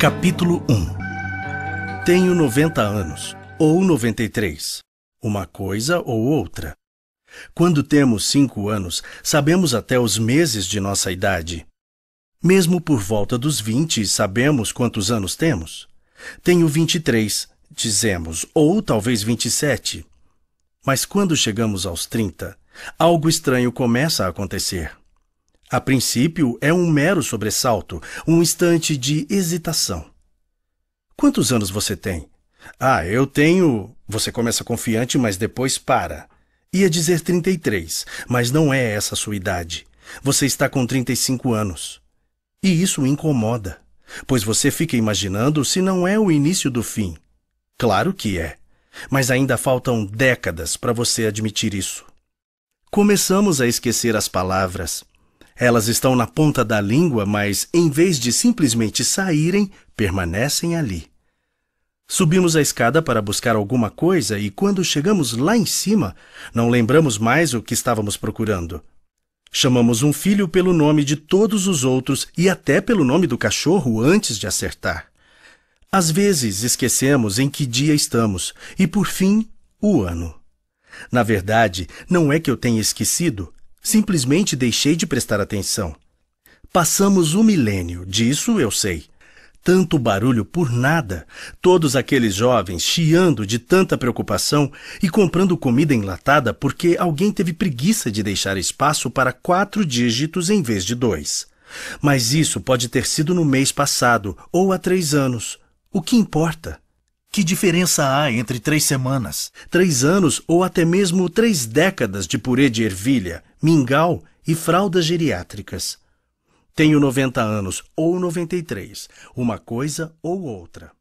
Capítulo 1 Tenho 90 anos, ou 93, uma coisa ou outra. Quando temos cinco anos, sabemos até os meses de nossa idade. Mesmo por volta dos 20, sabemos quantos anos temos. Tenho 23, dizemos, ou talvez 27. Mas quando chegamos aos 30, Algo estranho começa a acontecer. A princípio, é um mero sobressalto, um instante de hesitação. Quantos anos você tem? Ah, eu tenho. Você começa confiante, mas depois para. Ia dizer 33, mas não é essa a sua idade. Você está com 35 anos. E isso incomoda, pois você fica imaginando se não é o início do fim. Claro que é, mas ainda faltam décadas para você admitir isso. Começamos a esquecer as palavras. Elas estão na ponta da língua, mas em vez de simplesmente saírem, permanecem ali. Subimos a escada para buscar alguma coisa e, quando chegamos lá em cima, não lembramos mais o que estávamos procurando. Chamamos um filho pelo nome de todos os outros e até pelo nome do cachorro antes de acertar. Às vezes esquecemos em que dia estamos e, por fim, o ano. Na verdade, não é que eu tenha esquecido, simplesmente deixei de prestar atenção. Passamos um milênio, disso eu sei. Tanto barulho por nada, todos aqueles jovens chiando de tanta preocupação e comprando comida enlatada porque alguém teve preguiça de deixar espaço para quatro dígitos em vez de dois. Mas isso pode ter sido no mês passado ou há três anos. O que importa? Que diferença há entre três semanas, três anos ou até mesmo três décadas de purê de ervilha, mingau e fraldas geriátricas? Tenho 90 anos ou 93, uma coisa ou outra.